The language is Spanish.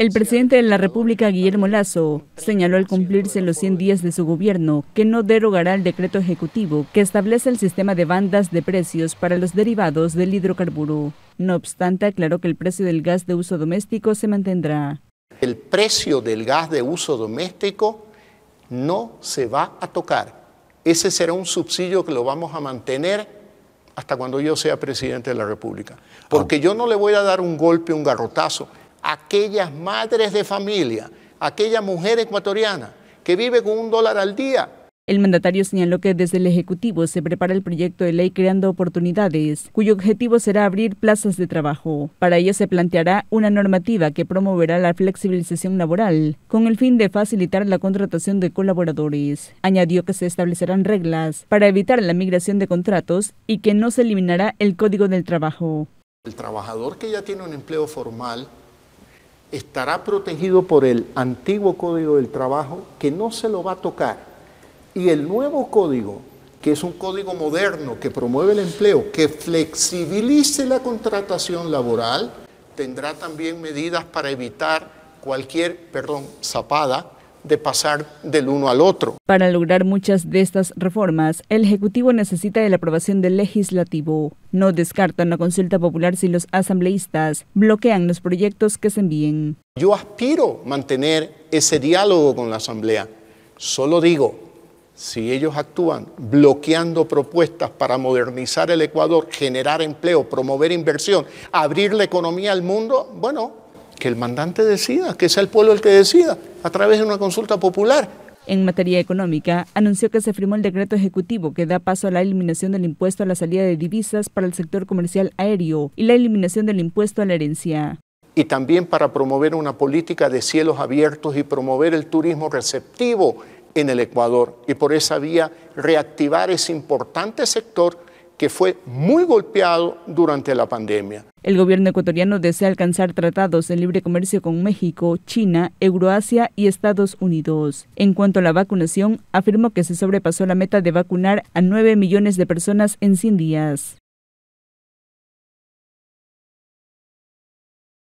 El presidente de la República, Guillermo Lazo, señaló al cumplirse los 100 días de su gobierno que no derogará el decreto ejecutivo que establece el sistema de bandas de precios para los derivados del hidrocarburo. No obstante, aclaró que el precio del gas de uso doméstico se mantendrá. El precio del gas de uso doméstico no se va a tocar. Ese será un subsidio que lo vamos a mantener hasta cuando yo sea presidente de la República. Porque ah. yo no le voy a dar un golpe, un garrotazo aquellas madres de familia, aquella mujer ecuatoriana que vive con un dólar al día. El mandatario señaló que desde el Ejecutivo se prepara el proyecto de ley Creando Oportunidades, cuyo objetivo será abrir plazas de trabajo. Para ello se planteará una normativa que promoverá la flexibilización laboral, con el fin de facilitar la contratación de colaboradores. Añadió que se establecerán reglas para evitar la migración de contratos y que no se eliminará el Código del Trabajo. El trabajador que ya tiene un empleo formal estará protegido por el antiguo código del trabajo que no se lo va a tocar. Y el nuevo código, que es un código moderno que promueve el empleo, que flexibilice la contratación laboral, tendrá también medidas para evitar cualquier, perdón, zapada de pasar del uno al otro. Para lograr muchas de estas reformas, el Ejecutivo necesita de la aprobación del legislativo. No descartan la consulta popular si los asambleístas bloquean los proyectos que se envíen. Yo aspiro mantener ese diálogo con la Asamblea. Solo digo, si ellos actúan bloqueando propuestas para modernizar el Ecuador, generar empleo, promover inversión, abrir la economía al mundo, bueno, que el mandante decida, que sea el pueblo el que decida, a través de una consulta popular. En materia económica, anunció que se firmó el decreto ejecutivo que da paso a la eliminación del impuesto a la salida de divisas para el sector comercial aéreo y la eliminación del impuesto a la herencia. Y también para promover una política de cielos abiertos y promover el turismo receptivo en el Ecuador. Y por esa vía reactivar ese importante sector que fue muy golpeado durante la pandemia. El gobierno ecuatoriano desea alcanzar tratados de libre comercio con México, China, Euroasia y Estados Unidos. En cuanto a la vacunación, afirmó que se sobrepasó la meta de vacunar a 9 millones de personas en 100 días.